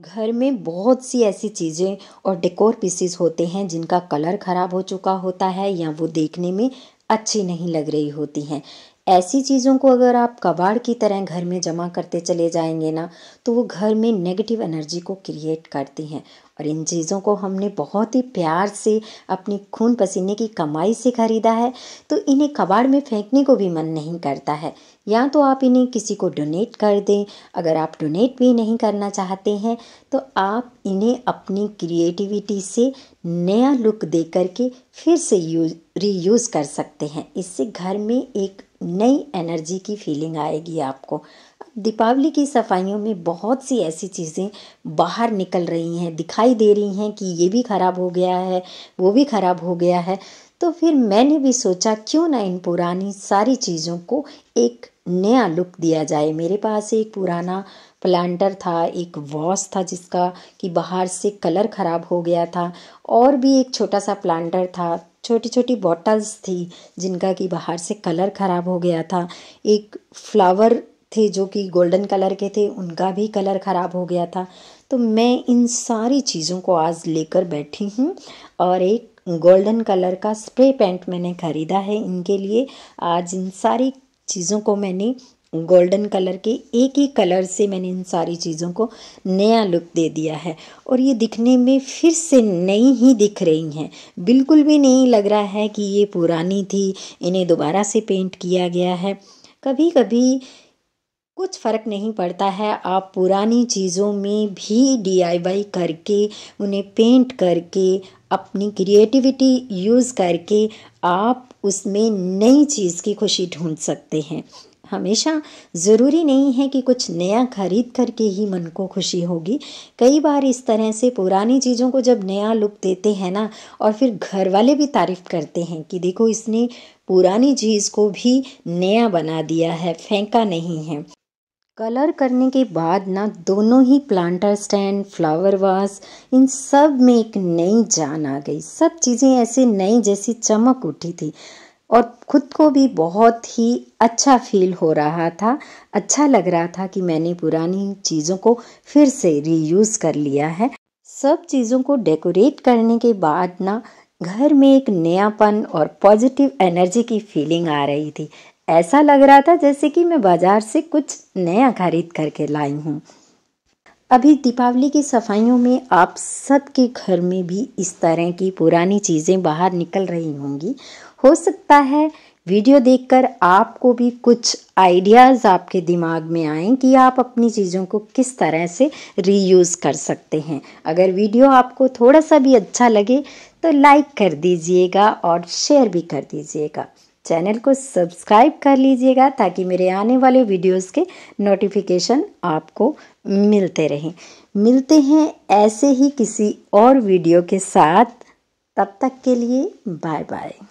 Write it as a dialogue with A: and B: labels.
A: घर में बहुत सी ऐसी चीज़ें और डेकोर पीसीस होते हैं जिनका कलर ख़राब हो चुका होता है या वो देखने में अच्छी नहीं लग रही होती हैं ऐसी चीज़ों को अगर आप कबाड़ की तरह घर में जमा करते चले जाएंगे ना तो वो घर में नेगेटिव एनर्जी को क्रिएट करती हैं और इन चीज़ों को हमने बहुत ही प्यार से अपनी खून पसीने की कमाई से ख़रीदा है तो इन्हें कबाड़ में फेंकने को भी मन नहीं करता है या तो आप इन्हें किसी को डोनेट कर दें अगर आप डोनेट भी नहीं करना चाहते हैं तो आप इन्हें अपनी क्रिएटिविटी से नया लुक दे करके फिर से यूज रीयूज़ कर सकते हैं इससे घर में एक नई एनर्जी की फीलिंग आएगी आपको दीपावली की सफाइयों में बहुत सी ऐसी चीज़ें बाहर निकल रही हैं दिखाई दे रही हैं कि ये भी ख़राब हो गया है वो भी ख़राब हो गया है तो फिर मैंने भी सोचा क्यों ना इन पुरानी सारी चीज़ों को एक नया लुक दिया जाए मेरे पास एक पुराना प्लांटर था एक वॉश था जिसका कि बाहर से कलर ख़राब हो गया था और भी एक छोटा सा प्लांटर था छोटी छोटी बॉटल्स थी जिनका कि बाहर से कलर ख़राब हो गया था एक फ्लावर थे जो कि गोल्डन कलर के थे उनका भी कलर ख़राब हो गया था तो मैं इन सारी चीज़ों को आज लेकर बैठी हूँ और एक गोल्डन कलर का स्प्रे पेंट मैंने ख़रीदा है इनके लिए आज इन सारी चीज़ों को मैंने गोल्डन कलर के एक ही कलर से मैंने इन सारी चीज़ों को नया लुक दे दिया है और ये दिखने में फिर से नई ही दिख रही हैं बिल्कुल भी नहीं लग रहा है कि ये पुरानी थी इन्हें दोबारा से पेंट किया गया है कभी कभी कुछ फ़र्क नहीं पड़ता है आप पुरानी चीज़ों में भी डी करके उन्हें पेंट करके अपनी क्रिएटिविटी यूज़ करके आप उसमें नई चीज़ की खुशी ढूंढ सकते हैं हमेशा ज़रूरी नहीं है कि कुछ नया खरीद करके ही मन को खुशी होगी कई बार इस तरह से पुरानी चीज़ों को जब नया लुक देते हैं ना और फिर घर वाले भी तारीफ़ करते हैं कि देखो इसने पुरानी चीज़ को भी नया बना दिया है फेंका नहीं है कलर करने के बाद ना दोनों ही प्लांटर स्टैंड फ्लावर वास इन सब में एक नई जान आ गई सब चीज़ें ऐसे नई जैसी चमक उठी थी और ख़ुद को भी बहुत ही अच्छा फील हो रहा था अच्छा लग रहा था कि मैंने पुरानी चीज़ों को फिर से रीयूज़ कर लिया है सब चीज़ों को डेकोरेट करने के बाद ना घर में एक नयापन और पॉजिटिव एनर्जी की फीलिंग आ रही थी ऐसा लग रहा था जैसे कि मैं बाजार से कुछ नया खरीद करके लाई हूँ अभी दीपावली की सफाइयों में आप सबके घर में भी इस तरह की पुरानी चीज़ें बाहर निकल रही होंगी हो सकता है वीडियो देखकर आपको भी कुछ आइडियाज़ आपके दिमाग में आएँ कि आप अपनी चीज़ों को किस तरह से रीयूज़ कर सकते हैं अगर वीडियो आपको थोड़ा सा भी अच्छा लगे तो लाइक कर दीजिएगा और शेयर भी कर दीजिएगा चैनल को सब्सक्राइब कर लीजिएगा ताकि मेरे आने वाले वीडियोस के नोटिफिकेशन आपको मिलते रहें मिलते हैं ऐसे ही किसी और वीडियो के साथ तब तक के लिए बाय बाय